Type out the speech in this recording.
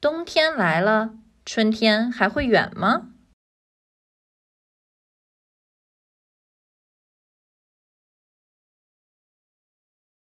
冬天来了，春天还会远吗？